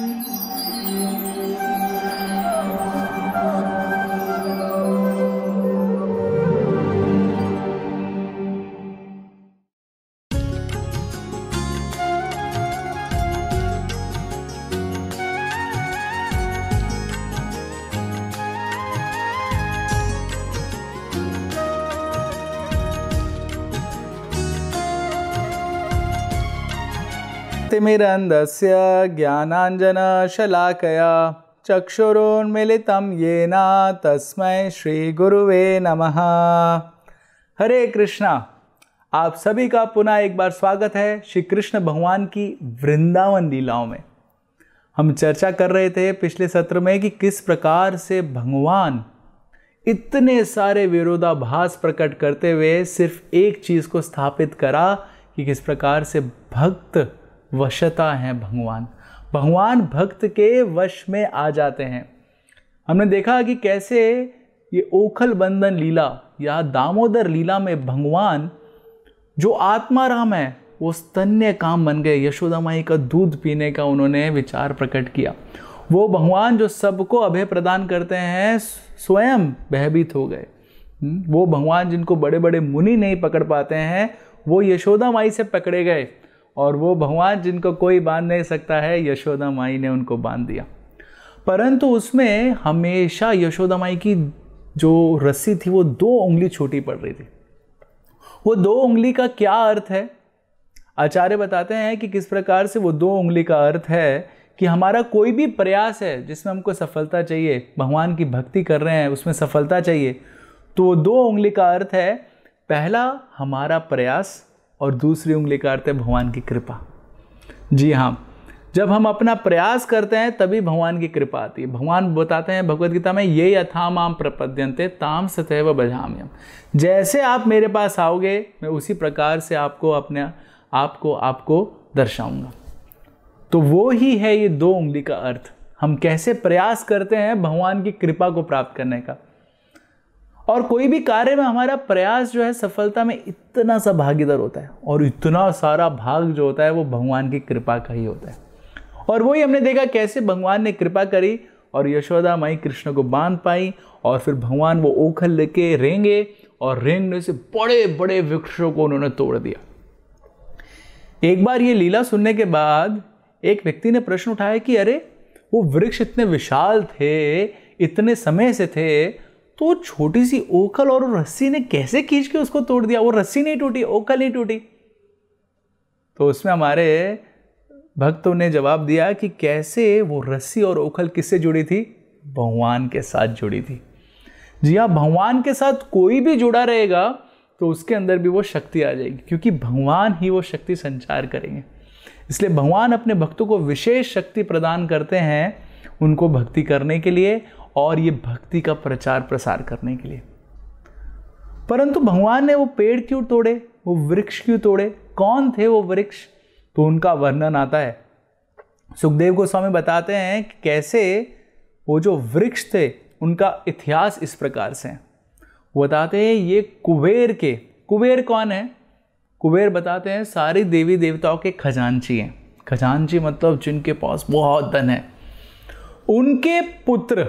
Thank you. ज्ञानांजनशलाकया ज्ञानाञ्जनशलाकया चक्षुरोन्मिलितं येन श्री गुरुवे नमः हरे कृष्णा आप सभी का पुनः एक बार स्वागत है श्री कृष्ण भगवान की वृंदावन लीलाओं में हम चर्चा कर रहे थे पिछले सत्र में कि किस प्रकार से भगवान इतने सारे विरोधाभास प्रकट करते हुए सिर्फ एक चीज़ को स्थापित करा कि किस प्रकार से भक्त वशता हैं भगवान भगवान भक्त के वश में आ जाते हैं हमने देखा कि कैसे ये ओखल बंधन लीला या दामोदर लीला में भगवान जो आत्माराम है वो स्तन्य काम बन गए यशोदा माई का दूध पीने का उन्होंने विचार प्रकट किया वो भगवान जो सबको अभय प्रदान करते हैं स्वयं भयभीत हो गए हम्म, वो भगवान जिनको बड़े बड़े मुनि नहीं पकड़ पाते हैं वो यशोदा माई से पकड़े गए और वो भगवान जिनको कोई बांध नहीं सकता है यशोदा माई ने उनको बांध दिया परंतु उसमें हमेशा यशोदा माई की जो रस्सी थी वो दो उंगली छोटी पड़ रही थी वो दो उंगली का क्या अर्थ है आचार्य बताते हैं कि किस प्रकार से वो दो उंगली का अर्थ है कि हमारा कोई भी प्रयास है जिसमें हमको सफलता चाहिए भगवान की भक्ति कर रहे हैं उसमें सफलता चाहिए तो वो दो उंगली का अर्थ है पहला हमारा प्रयास और दूसरी उंगली का अर्थ है भगवान की कृपा जी हाँ जब हम अपना प्रयास करते हैं तभी भगवान की कृपा आती है भगवान बताते हैं गीता में ये यथाम आम प्रपद्यंते ताम व बजाम्यम जैसे आप मेरे पास आओगे मैं उसी प्रकार से आपको अपने आपको आपको दर्शाऊंगा तो वो ही है ये दो उंगली का अर्थ हम कैसे प्रयास करते हैं भगवान की कृपा को प्राप्त करने का और कोई भी कार्य में हमारा प्रयास जो है सफलता में इतना सा भागीदार होता है और इतना सारा भाग जो होता है वो भगवान की कृपा का ही होता है और वही हमने देखा कैसे भगवान ने कृपा करी और यशोदा माई कृष्ण को बांध पाई और फिर भगवान वो ओखल लेके रेंगे और रेंगने से बड़े बड़े वृक्षों को उन्होंने तोड़ दिया एक बार ये लीला सुनने के बाद एक व्यक्ति ने प्रश्न उठाया कि अरे वो वृक्ष इतने विशाल थे इतने समय से थे तो वो छोटी सी ओखल और रस्सी ने कैसे खींच के उसको तोड़ दिया वो रस्सी नहीं टूटी ओखल नहीं टूटी तो उसमें हमारे भक्तों ने जवाब दिया कि कैसे वो रस्सी और ओखल किससे जुड़ी थी भगवान के साथ जुड़ी थी जी हाँ भगवान के साथ कोई भी जुड़ा रहेगा तो उसके अंदर भी वो शक्ति आ जाएगी क्योंकि भगवान ही वो शक्ति संचार करेंगे इसलिए भगवान अपने भक्तों को विशेष शक्ति प्रदान करते हैं उनको भक्ति करने के लिए और ये भक्ति का प्रचार प्रसार करने के लिए परंतु भगवान ने वो पेड़ क्यों तोड़े वो वृक्ष क्यों तोड़े कौन थे वो वृक्ष तो उनका वर्णन आता है सुखदेव गोस्वामी बताते हैं कि कैसे वो जो वृक्ष थे उनका इतिहास इस प्रकार से वो बताते हैं ये कुबेर के कुबेर कौन है कुबेर बताते हैं सारी देवी देवताओं के खजानची हैं खजानची मतलब जिनके पास बहुत धन है उनके पुत्र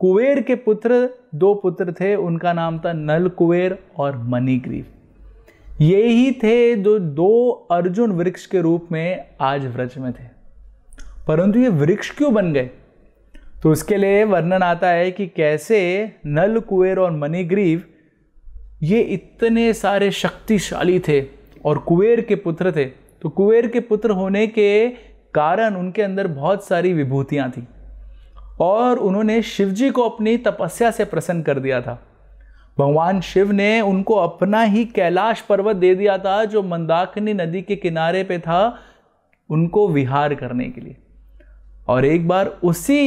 कुबेर के पुत्र दो पुत्र थे उनका नाम था नल कुबेर और मनीग्रीव ये ही थे जो दो अर्जुन वृक्ष के रूप में आज व्रज में थे परंतु ये वृक्ष क्यों बन गए तो उसके लिए वर्णन आता है कि कैसे नल कुबेर और मनीग्रीव ये इतने सारे शक्तिशाली थे और कुबेर के पुत्र थे तो कुबेर के पुत्र होने के कारण उनके अंदर बहुत सारी विभूतियाँ थीं और उन्होंने शिव जी को अपनी तपस्या से प्रसन्न कर दिया था भगवान शिव ने उनको अपना ही कैलाश पर्वत दे दिया था जो मंदाकिनी नदी के किनारे पे था उनको विहार करने के लिए और एक बार उसी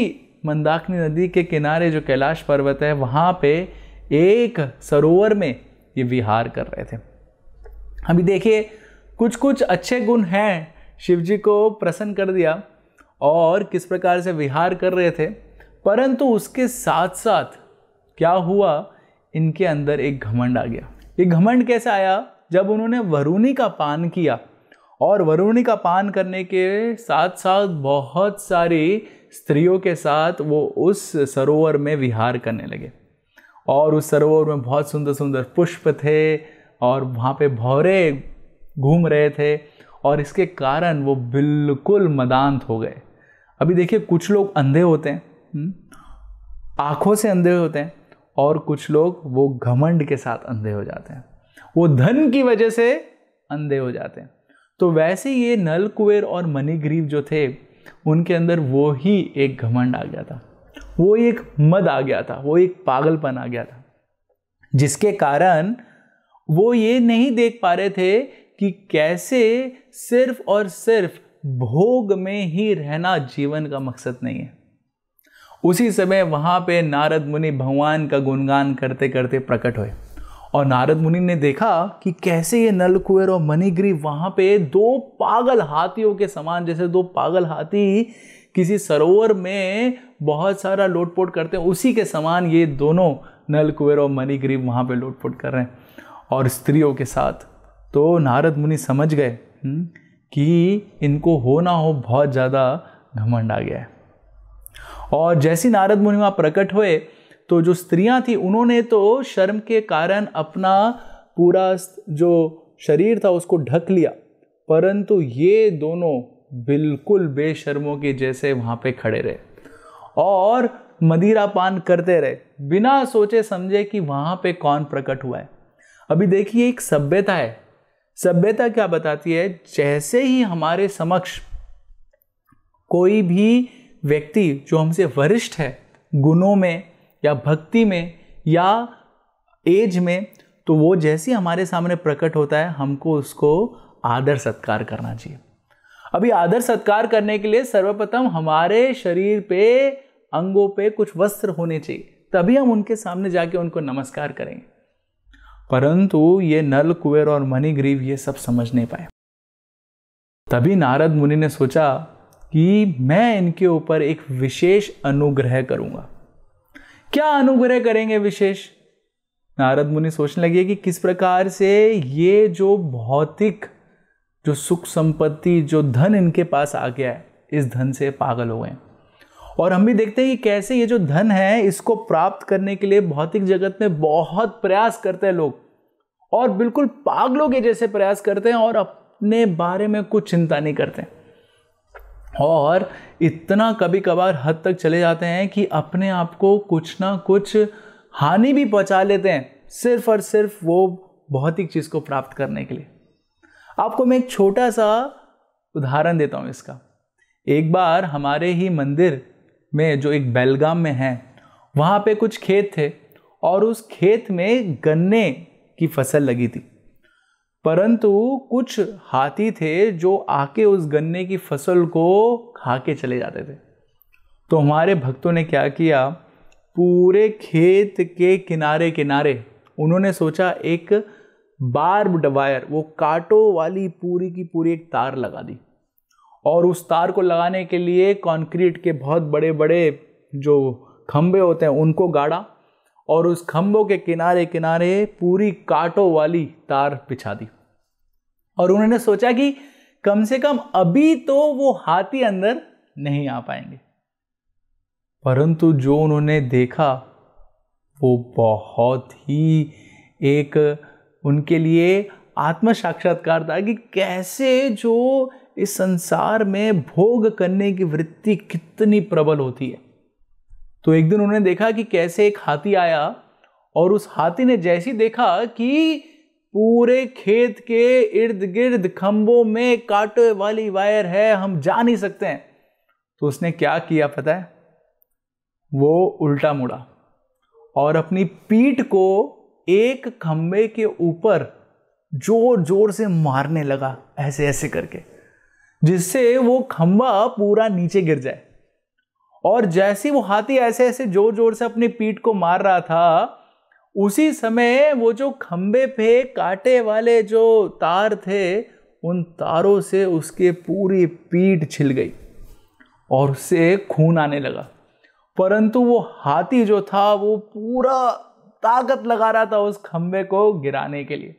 मंदाकिनी नदी के किनारे जो कैलाश पर्वत है वहाँ पे एक सरोवर में ये विहार कर रहे थे अभी देखिए कुछ कुछ अच्छे गुण हैं शिव जी को प्रसन्न कर दिया और किस प्रकार से विहार कर रहे थे परंतु उसके साथ साथ क्या हुआ इनके अंदर एक घमंड आ गया ये घमंड कैसे आया जब उन्होंने वरुणी का पान किया और वरुणी का पान करने के साथ साथ बहुत सारी स्त्रियों के साथ वो उस सरोवर में विहार करने लगे और उस सरोवर में बहुत सुंदर सुंदर पुष्प थे और वहाँ पे भौरे घूम रहे थे और इसके कारण वो बिल्कुल मदांत हो गए अभी देखिए कुछ लोग अंधे होते हैं हम्म, आँखों से अंधे होते हैं और कुछ लोग वो घमंड के साथ अंधे हो जाते हैं वो धन की वजह से अंधे हो जाते हैं तो वैसे ये नल कुबेर और मनी ग्रीव जो थे उनके अंदर वो ही एक घमंड आ गया था वो एक मद आ गया था वो एक पागलपन आ गया था जिसके कारण वो ये नहीं देख पा रहे थे कि कैसे सिर्फ और सिर्फ भोग में ही रहना जीवन का मकसद नहीं है उसी समय वहाँ पे नारद मुनि भगवान का गुणगान करते करते प्रकट हुए और नारद मुनि ने देखा कि कैसे ये नल कुएर और मनीग्री वहाँ पे दो पागल हाथियों के समान जैसे दो पागल हाथी किसी सरोवर में बहुत सारा लोटपोट करते हैं उसी के समान ये दोनों नल कुएर और मनीग्री वहाँ पे लोटपोट कर रहे हैं और स्त्रियों के साथ तो नारद मुनि समझ गए हम्म, कि इनको हो ना हो बहुत ज़्यादा घमंड आ गया है और जैसी नारद मुनि वहाँ प्रकट हुए तो जो स्त्रियाँ थी उन्होंने तो शर्म के कारण अपना पूरा जो शरीर था उसको ढक लिया परंतु ये दोनों बिल्कुल बेशर्मों के जैसे वहाँ पे खड़े रहे और मदिरा पान करते रहे बिना सोचे समझे कि वहाँ पे कौन प्रकट हुआ है अभी देखिए एक सभ्यता है सभ्यता क्या बताती है जैसे ही हमारे समक्ष कोई भी व्यक्ति जो हमसे वरिष्ठ है गुणों में या भक्ति में या एज में तो वो जैसे हमारे सामने प्रकट होता है हमको उसको आदर सत्कार करना चाहिए अभी आदर सत्कार करने के लिए सर्वप्रथम हमारे शरीर पे अंगों पे कुछ वस्त्र होने चाहिए तभी हम उनके सामने जाके उनको नमस्कार करेंगे परंतु ये नल कुबेर और मनी ग्रीव ये सब समझ नहीं पाए तभी नारद मुनि ने सोचा कि मैं इनके ऊपर एक विशेष अनुग्रह करूंगा क्या अनुग्रह करेंगे विशेष नारद मुनि सोचने लगे कि किस प्रकार से ये जो भौतिक जो सुख संपत्ति जो धन इनके पास आ गया है इस धन से पागल हो गए और हम भी देखते हैं कि कैसे ये जो धन है इसको प्राप्त करने के लिए भौतिक जगत में बहुत प्रयास करते हैं लोग और बिल्कुल पागलों के जैसे प्रयास करते हैं और अपने बारे में कुछ चिंता नहीं करते और इतना कभी कभार हद तक चले जाते हैं कि अपने आप को कुछ ना कुछ हानि भी पहुंचा लेते हैं सिर्फ और सिर्फ वो भौतिक चीज़ को प्राप्त करने के लिए आपको मैं एक छोटा सा उदाहरण देता हूँ इसका एक बार हमारे ही मंदिर में जो एक बेलगाम में है वहाँ पे कुछ खेत थे और उस खेत में गन्ने की फसल लगी थी परंतु कुछ हाथी थे जो आके उस गन्ने की फसल को खा के चले जाते थे तो हमारे भक्तों ने क्या किया पूरे खेत के किनारे किनारे उन्होंने सोचा एक बार्ब वायर वो काटो वाली पूरी की पूरी एक तार लगा दी और उस तार को लगाने के लिए कंक्रीट के बहुत बड़े बड़े जो खम्भे होते हैं उनको गाड़ा और उस खम्भों के किनारे किनारे पूरी काटो वाली तार बिछा दी और उन्होंने सोचा कि कम से कम अभी तो वो हाथी अंदर नहीं आ पाएंगे परंतु जो उन्होंने देखा वो बहुत ही एक उनके लिए आत्म साक्षात्कार था कि कैसे जो इस संसार में भोग करने की वृत्ति कितनी प्रबल होती है तो एक दिन उन्होंने देखा कि कैसे एक हाथी आया और उस हाथी ने जैसी देखा कि पूरे खेत के इर्द गिर्द खंबों में काटे वाली वायर है हम जा नहीं सकते हैं तो उसने क्या किया पता है वो उल्टा मुड़ा और अपनी पीठ को एक खंबे के ऊपर जोर जोर से मारने लगा ऐसे ऐसे करके जिससे वो खम्बा पूरा नीचे गिर जाए और जैसे वो हाथी ऐसे ऐसे जोर जोर से अपनी पीठ को मार रहा था उसी समय वो जो खम्बे पे काटे वाले जो तार थे उन तारों से उसके पूरी पीठ छिल गई और उससे खून आने लगा परंतु वो हाथी जो था वो पूरा ताकत लगा रहा था उस खंबे को गिराने के लिए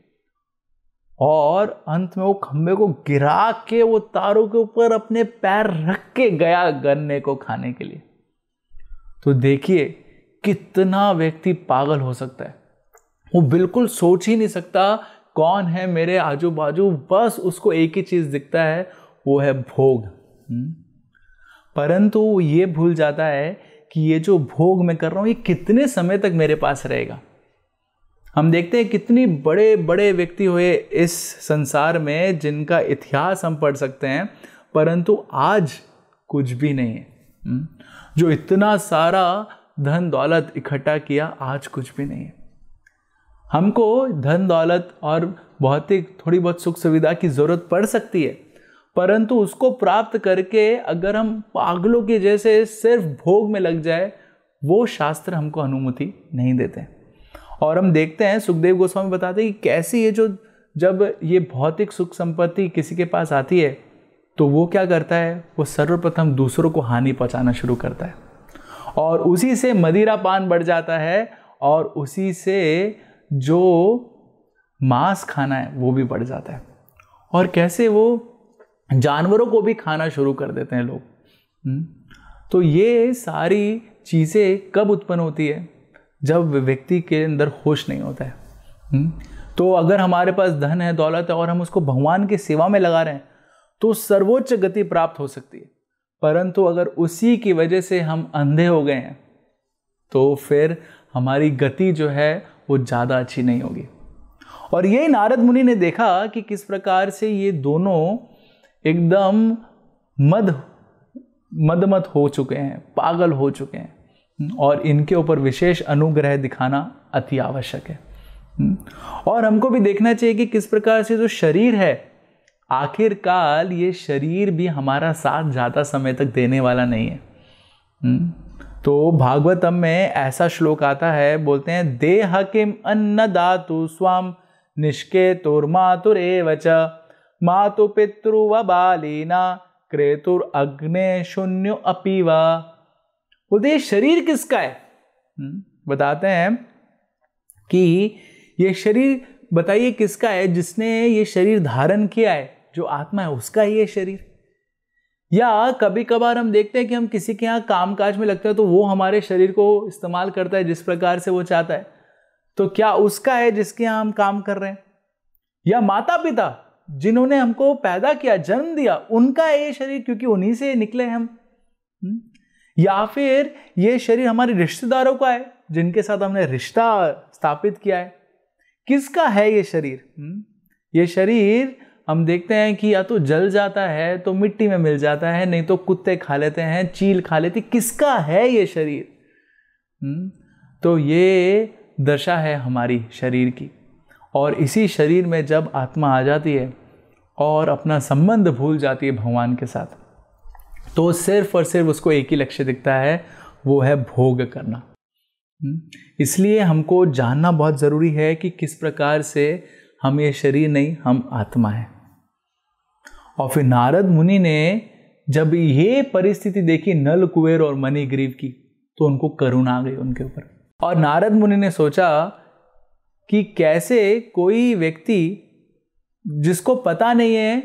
और अंत में वो खम्भे को गिरा के वो तारों के ऊपर अपने पैर रख के गया गन्ने को खाने के लिए तो देखिए कितना व्यक्ति पागल हो सकता है वो बिल्कुल सोच ही नहीं सकता कौन है मेरे आजू बाजू बस उसको एक ही चीज़ दिखता है वो है भोग हम्म। परंतु ये भूल जाता है कि ये जो भोग मैं कर रहा हूँ ये कितने समय तक मेरे पास रहेगा हम देखते हैं कितनी बड़े बड़े व्यक्ति हुए इस संसार में जिनका इतिहास हम पढ़ सकते हैं परंतु आज कुछ भी नहीं है हम्म? जो इतना सारा धन दौलत इकट्ठा किया आज कुछ भी नहीं है हमको धन दौलत और भौतिक थोड़ी बहुत सुख सुविधा की ज़रूरत पड़ सकती है परंतु उसको प्राप्त करके अगर हम पागलों के जैसे सिर्फ भोग में लग जाए वो शास्त्र हमको अनुमति नहीं देते हैं और हम देखते हैं सुखदेव गोस्वामी बताते हैं कि कैसे ये जो जब ये भौतिक सुख संपत्ति किसी के पास आती है तो वो क्या करता है वो सर्वप्रथम दूसरों को हानि पहुँचाना शुरू करता है और उसी से मदिरा पान बढ़ जाता है और उसी से जो मांस खाना है वो भी बढ़ जाता है और कैसे वो जानवरों को भी खाना शुरू कर देते हैं लोग हम्म, तो ये सारी चीज़ें कब उत्पन्न होती है जब व्यक्ति के अंदर होश नहीं होता है हम्म, तो अगर हमारे पास धन है दौलत है और हम उसको भगवान की सेवा में लगा रहे हैं तो सर्वोच्च गति प्राप्त हो सकती है परंतु अगर उसी की वजह से हम अंधे हो गए हैं तो फिर हमारी गति जो है वो ज़्यादा अच्छी नहीं होगी और यही नारद मुनि ने देखा कि किस प्रकार से ये दोनों एकदम मद मदमत हो चुके हैं पागल हो चुके हैं और इनके ऊपर विशेष अनुग्रह दिखाना अति आवश्यक है हम्म। और हमको भी देखना चाहिए कि किस प्रकार से जो शरीर है आखिरकार ये शरीर भी हमारा साथ ज़्यादा समय तक देने वाला नहीं है हम्म। तो भागवतम में ऐसा श्लोक आता है बोलते हैं देह किम अन्न दातु स्वाम निष्के एवच मातु पितृ व बालीना क्रेतुर अग्ने शून्य अपीवा बोलते ये शरीर किसका है हम्म, बताते हैं कि ये शरीर बताइए किसका है जिसने ये शरीर धारण किया है जो आत्मा है उसका ही है शरीर या कभी कभार हम देखते हैं कि हम किसी के यहाँ काम काज में लगते हैं तो वो हमारे शरीर को इस्तेमाल करता है जिस प्रकार से वो चाहता है तो क्या उसका है जिसके यहाँ हम काम कर रहे हैं या माता पिता जिन्होंने हमको पैदा किया जन्म दिया उनका है ये शरीर क्योंकि उन्हीं से निकले हम हम्म, या फिर ये शरीर हमारे रिश्तेदारों का है जिनके साथ हमने रिश्ता स्थापित किया है किसका है ये शरीर हम्म, ये शरीर हम देखते हैं कि या तो जल जाता है तो मिट्टी में मिल जाता है नहीं तो कुत्ते खा लेते हैं चील खा लेती किसका है ये शरीर हम्म, तो ये दशा है हमारी शरीर की और इसी शरीर में जब आत्मा आ जाती है और अपना संबंध भूल जाती है भगवान के साथ तो सिर्फ और सिर्फ उसको एक ही लक्ष्य दिखता है वो है भोग करना हम्म? इसलिए हमको जानना बहुत ज़रूरी है कि किस प्रकार से हम ये शरीर नहीं हम आत्मा हैं और फिर नारद मुनि ने जब ये परिस्थिति देखी नल कुबेर और मनी ग्रीव की तो उनको करुणा आ गई उनके ऊपर और नारद मुनि ने सोचा कि कैसे कोई व्यक्ति जिसको पता नहीं है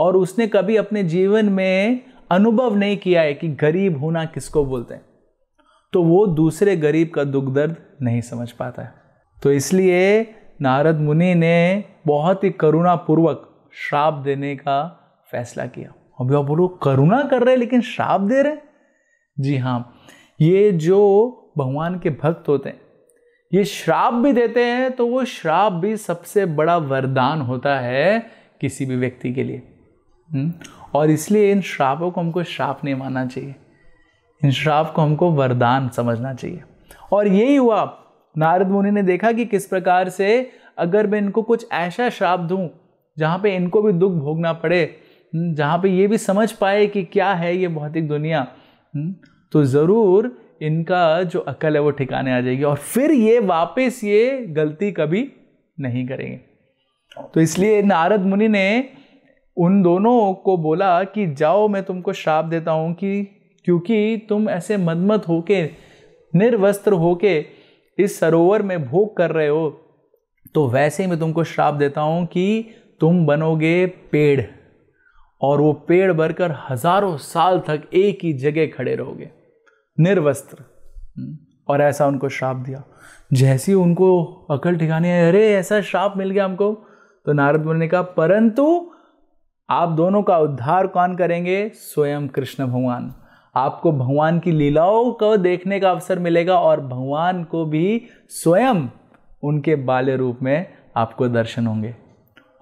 और उसने कभी अपने जीवन में अनुभव नहीं किया है कि गरीब होना किसको बोलते हैं तो वो दूसरे गरीब का दुख दर्द नहीं समझ पाता है तो इसलिए नारद मुनि ने बहुत ही करुणापूर्वक श्राप देने का फैसला किया अभी आप बोलो करुणा कर रहे हैं लेकिन श्राप दे रहे जी हाँ ये जो भगवान के भक्त होते हैं ये श्राप भी देते हैं तो वो श्राप भी सबसे बड़ा वरदान होता है किसी भी व्यक्ति के लिए हम्म? और इसलिए इन श्रापों को हमको श्राप नहीं मानना चाहिए इन श्राप को हमको वरदान समझना चाहिए और यही हुआ नारद मुनि ने देखा कि किस प्रकार से अगर मैं इनको कुछ ऐसा श्राप दूँ जहाँ पे इनको भी दुख भोगना पड़े हम्म, जहाँ पे ये भी समझ पाए कि क्या है ये भौतिक दुनिया हम्म, तो ज़रूर इनका जो अकल है वो ठिकाने आ जाएगी और फिर ये वापस ये गलती कभी नहीं करेंगे तो इसलिए नारद मुनि ने उन दोनों को बोला कि जाओ मैं तुमको श्राप देता हूँ कि क्योंकि तुम ऐसे मदमत होके निर्वस्त्र होके इस सरोवर में भोग कर रहे हो तो वैसे ही मैं तुमको श्राप देता हूँ कि तुम बनोगे पेड़ और वो पेड़ बनकर हजारों साल तक एक ही जगह खड़े रहोगे निर्वस्त्र और ऐसा उनको श्राप दिया जैसी उनको अकल ठिकाने अरे ऐसा श्राप मिल गया हमको तो नारद मुनि ने कहा परंतु आप दोनों का उद्धार कौन करेंगे स्वयं कृष्ण भगवान आपको भगवान की लीलाओं को देखने का अवसर मिलेगा और भगवान को भी स्वयं उनके बाल्य रूप में आपको दर्शन होंगे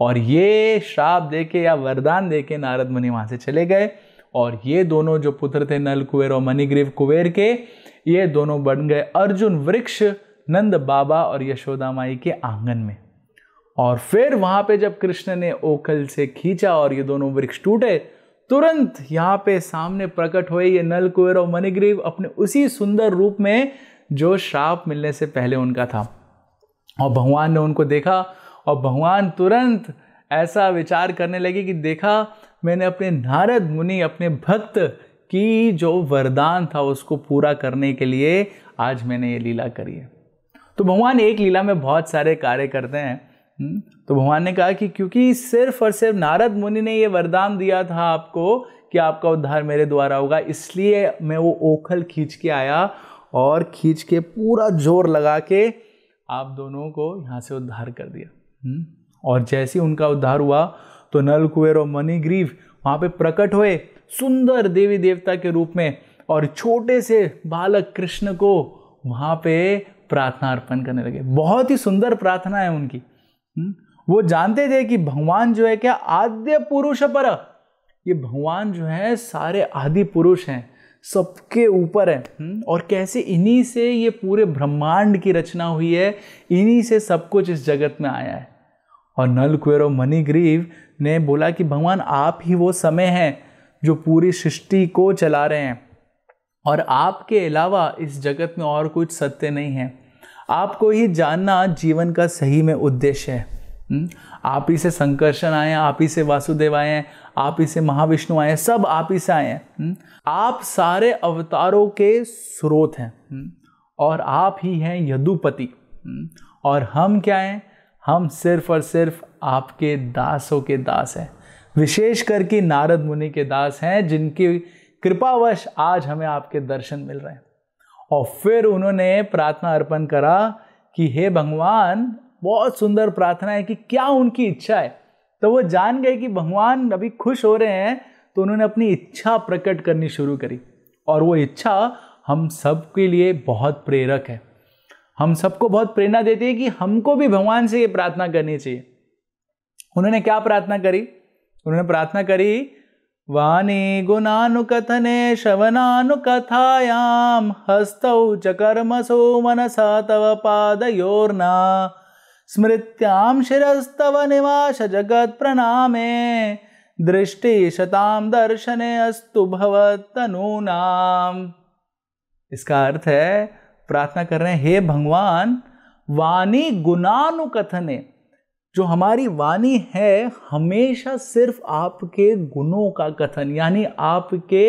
और ये श्राप देके या वरदान देके नारद मुनि वहाँ से चले गए और ये दोनों जो पुत्र थे नल कुबेर और मणिग्रीव कुबेर के ये दोनों बन गए अर्जुन वृक्ष नंद बाबा और यशोदा माई के आंगन में और फिर वहाँ पे जब कृष्ण ने ओखल से खींचा और ये दोनों वृक्ष टूटे तुरंत यहाँ पे सामने प्रकट हुए ये नल कुर और मणिग्रीव अपने उसी सुंदर रूप में जो श्राप मिलने से पहले उनका था और भगवान ने उनको देखा और भगवान तुरंत ऐसा विचार करने लगे कि देखा मैंने अपने नारद मुनि अपने भक्त की जो वरदान था उसको पूरा करने के लिए आज मैंने ये लीला करी है तो भगवान एक लीला में बहुत सारे कार्य करते हैं हम्म? तो भगवान ने कहा कि क्योंकि सिर्फ और सिर्फ नारद मुनि ने ये वरदान दिया था आपको कि आपका उद्धार मेरे द्वारा होगा इसलिए मैं वो ओखल खींच के आया और खींच के पूरा जोर लगा के आप दोनों को यहाँ से उद्धार कर दिया हम्म? और जैसे उनका उद्धार हुआ तो नल कुबेर और ग्रीव वहाँ पे प्रकट हुए सुंदर देवी देवता के रूप में और छोटे से बालक कृष्ण को वहाँ पे प्रार्थना अर्पण करने लगे बहुत ही सुंदर प्रार्थना है उनकी हम्म? वो जानते थे कि भगवान जो है क्या आद्य पुरुष पर ये भगवान जो है सारे आदि पुरुष हैं सबके ऊपर है हम्म? और कैसे इन्हीं से ये पूरे ब्रह्मांड की रचना हुई है इन्हीं से सब कुछ इस जगत में आया है और नल कुर और ने बोला कि भगवान आप ही वो समय हैं जो पूरी सृष्टि को चला रहे हैं और आपके अलावा इस जगत में और कुछ सत्य नहीं है आपको ही जानना जीवन का सही में उद्देश्य है हम्म? आप ही से संकर्षण आए हैं आप ही से वासुदेव आए हैं आप ही से महाविष्णु आए हैं सब आप ही से आए हैं हम्म? आप सारे अवतारों के स्रोत हैं हम्म? और आप ही हैं यदुपति और हम क्या हैं हम सिर्फ और सिर्फ आपके दासों के दास हैं विशेष करके नारद मुनि के दास हैं जिनकी कृपावश आज हमें आपके दर्शन मिल रहे हैं और फिर उन्होंने प्रार्थना अर्पण करा कि हे भगवान बहुत सुंदर प्रार्थना है कि क्या उनकी इच्छा है तो वो जान गए कि भगवान अभी खुश हो रहे हैं तो उन्होंने अपनी इच्छा प्रकट करनी शुरू करी और वो इच्छा हम सब के लिए बहुत प्रेरक है हम सबको बहुत प्रेरणा देती है कि हमको भी भगवान से ये प्रार्थना करनी चाहिए उन्होंने क्या प्रार्थना करी उन्होंने प्रार्थना करी वाणी गुणानुकथने श्रवणानुकथायां हस्तौ च कर्मसो मनसा तव पादयोर्ना स्मृत्यां शिरस्तव निवास जगत्प्रणामे दृष्टिशतां दर्शने अस्तु भवत्तनूनाम् इसका अर्थ है प्रार्थना कर रहे हैं हे भगवान वाणी गुणानुकथने जो हमारी वाणी है हमेशा सिर्फ आपके गुणों का कथन यानी आपके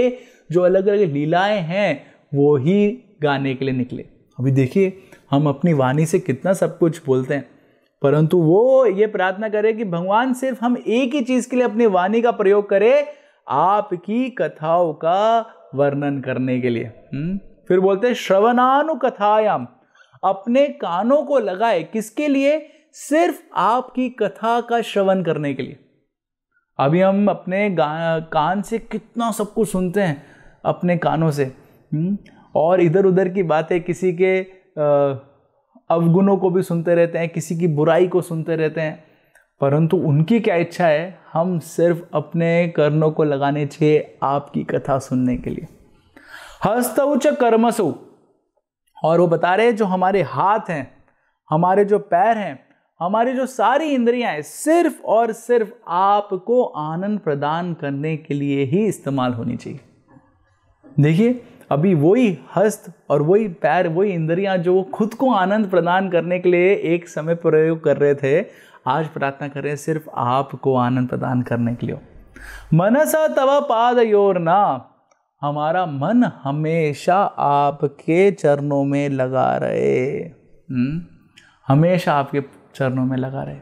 जो अलग अलग लीलाएं हैं वो ही गाने के लिए निकले अभी देखिए हम अपनी वाणी से कितना सब कुछ बोलते हैं परंतु वो ये प्रार्थना करें कि भगवान सिर्फ हम एक ही चीज़ के लिए अपनी वाणी का प्रयोग करें आपकी कथाओं का वर्णन करने के लिए हम्म, फिर बोलते हैं श्रवणानुकथायाम अपने कानों को लगाए किसके लिए सिर्फ आपकी कथा का श्रवण करने के लिए अभी हम अपने कान से कितना सब कुछ सुनते हैं अपने कानों से हम्म, और इधर उधर की बातें किसी के अवगुणों को भी सुनते रहते हैं किसी की बुराई को सुनते रहते हैं परंतु उनकी क्या इच्छा है हम सिर्फ अपने कर्णों को लगाने चाहिए आपकी कथा सुनने के लिए हस्त उच्च कर्मसु और वो बता रहे जो हमारे हाथ हैं हमारे जो पैर हैं हमारी जो सारी इंद्रियां हैं सिर्फ और सिर्फ आपको आनंद प्रदान करने के लिए ही इस्तेमाल होनी चाहिए देखिए अभी वही हस्त और वही पैर वही इंद्रियां जो खुद को आनंद प्रदान करने के लिए एक समय प्रयोग कर रहे थे आज प्रार्थना कर रहे हैं सिर्फ आपको आनंद प्रदान करने के लिए मनसा तवा पाद योरना हमारा मन हमेशा आपके चरणों में लगा रहे हुँ? हम्म? हमेशा आपके चरणों में लगा रहे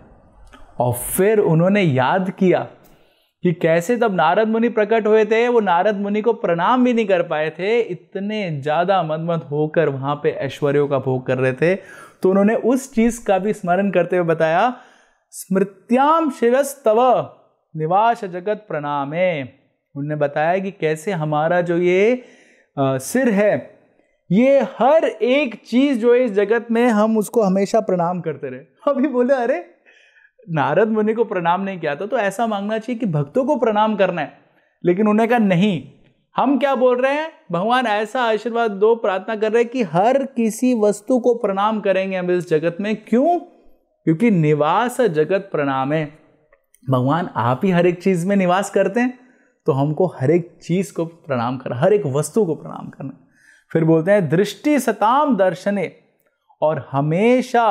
और फिर उन्होंने याद किया कि कैसे तब नारद मुनि प्रकट हुए थे वो नारद मुनि को प्रणाम भी नहीं कर पाए थे इतने ज़्यादा मनमत होकर वहां पे ऐश्वर्यों का भोग कर रहे थे तो उन्होंने उस चीज़ का भी स्मरण करते हुए बताया स्मृत्याम शिवस्तव निवास जगत प्रणाम उन्होंने बताया कि कैसे हमारा जो ये सिर है ये हर एक चीज जो है इस जगत में हम उसको हमेशा प्रणाम करते रहे अभी बोले अरे नारद मुनि को प्रणाम नहीं किया था तो ऐसा मांगना चाहिए कि भक्तों को प्रणाम करना है लेकिन उन्हें कहा नहीं हम क्या बोल रहे हैं भगवान ऐसा आशीर्वाद दो प्रार्थना कर रहे हैं कि हर किसी वस्तु को प्रणाम करेंगे हम इस जगत में क्यों क्योंकि निवास जगत प्रणाम है भगवान आप ही हर एक चीज़ में निवास करते हैं तो हमको हर एक चीज़ को प्रणाम करना हर एक वस्तु को प्रणाम करना फिर बोलते हैं दृष्टि सताम दर्शने और हमेशा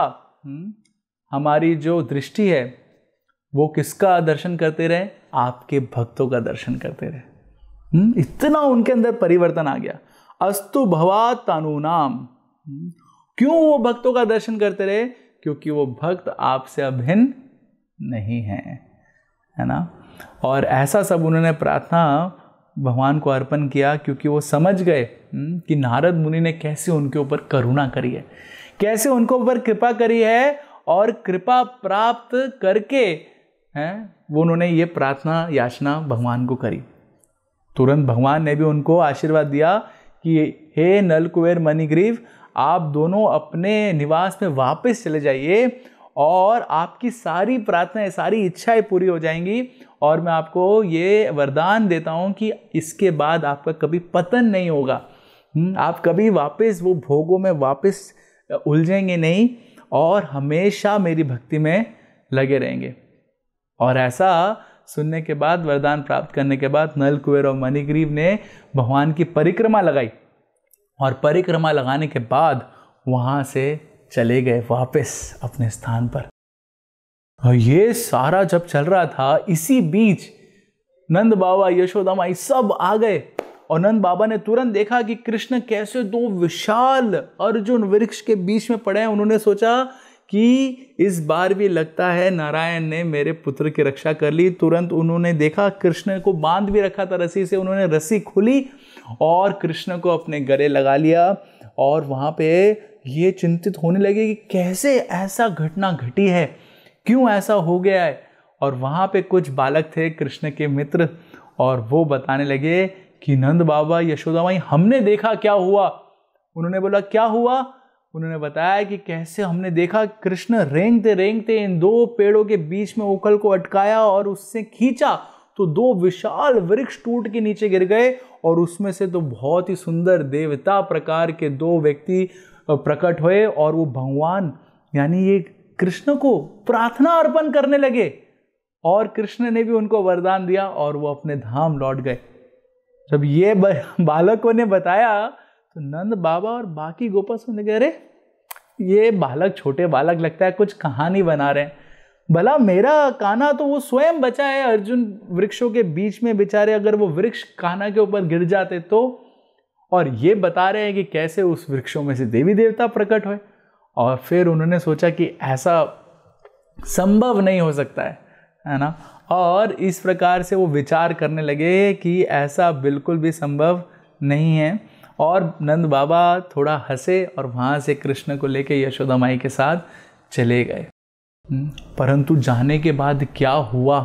हम्म, हमारी जो दृष्टि है वो किसका दर्शन करते रहे आपके भक्तों का दर्शन करते रहे हम्म, इतना उनके अंदर परिवर्तन आ गया अस्तु भवा तानुनाम हम्म, क्यों वो भक्तों का दर्शन करते रहे क्योंकि वो भक्त आपसे अभिन्न नहीं है है ना और ऐसा सब उन्होंने प्रार्थना भगवान को अर्पण किया क्योंकि वो समझ गए हम्म, कि नारद मुनि ने कैसे उनके ऊपर करुणा करी है कैसे उनके ऊपर कृपा करी है और कृपा प्राप्त करके हैं वो उन्होंने ये प्रार्थना याचना भगवान को करी तुरंत भगवान ने भी उनको आशीर्वाद दिया कि हे नल कुबेर मणिग्रीव आप दोनों अपने निवास में वापस चले जाइए और आपकी सारी प्रार्थनाएं सारी इच्छाएं पूरी हो जाएंगी और मैं आपको ये वरदान देता हूँ कि इसके बाद आपका कभी पतन नहीं होगा हम्म, आप कभी वापस वो भोगों में वापस उलझेंगे नहीं और हमेशा मेरी भक्ति में लगे रहेंगे और ऐसा सुनने के बाद वरदान प्राप्त करने के बाद नल कुबेर और मणिग्रीव ने भगवान की परिक्रमा लगाई और परिक्रमा लगाने के बाद वहाँ से चले गए वापस अपने स्थान पर और ये सारा जब चल रहा था इसी बीच नंद बाबा यशोदा माई सब आ गए और नंद बाबा ने तुरंत देखा कि कृष्ण कैसे दो विशाल अर्जुन वृक्ष के बीच में पड़े हैं उन्होंने सोचा कि इस बार भी लगता है नारायण ने मेरे पुत्र की रक्षा कर ली तुरंत उन्होंने देखा कृष्ण को बांध भी रखा था रस्सी से उन्होंने रस्सी खुली और कृष्ण को अपने गले लगा लिया और वहाँ पे ये चिंतित होने लगे कि कैसे ऐसा घटना घटी है क्यों ऐसा हो गया है और वहाँ पे कुछ बालक थे कृष्ण के मित्र और वो बताने लगे कि नंद बाबा यशोदा माई हमने देखा क्या हुआ उन्होंने बोला क्या हुआ उन्होंने बताया कि कैसे हमने देखा कृष्ण रेंगते रेंगते इन दो पेड़ों के बीच में उखल को अटकाया और उससे खींचा तो दो विशाल वृक्ष टूट के नीचे गिर गए और उसमें से तो बहुत ही सुंदर देवता प्रकार के दो व्यक्ति प्रकट हुए और वो भगवान यानी ये कृष्ण को प्रार्थना अर्पण करने लगे और कृष्ण ने भी उनको वरदान दिया और वो अपने धाम लौट गए जब ये बालकों ने बताया तो नंद बाबा और बाकी गोपा सुन गए अरे ये बालक छोटे बालक लगता है कुछ कहानी बना रहे हैं भला मेरा काना तो वो स्वयं बचा है अर्जुन वृक्षों के बीच में बेचारे अगर वो वृक्ष काना के ऊपर गिर जाते तो और ये बता रहे हैं कि कैसे उस वृक्षों में से देवी देवता प्रकट हुए और फिर उन्होंने सोचा कि ऐसा संभव नहीं हो सकता है है ना और इस प्रकार से वो विचार करने लगे कि ऐसा बिल्कुल भी संभव नहीं है और नंद बाबा थोड़ा हंसे और वहाँ से कृष्ण को लेके यशोदा माई के साथ चले गए हम्म, परंतु जाने के बाद क्या हुआ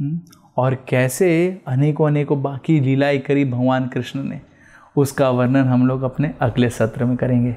हम्म, और कैसे अनेकों अनेकों बाकी लीलाएं करी भगवान कृष्ण ने उसका वर्णन हम लोग अपने अगले सत्र में करेंगे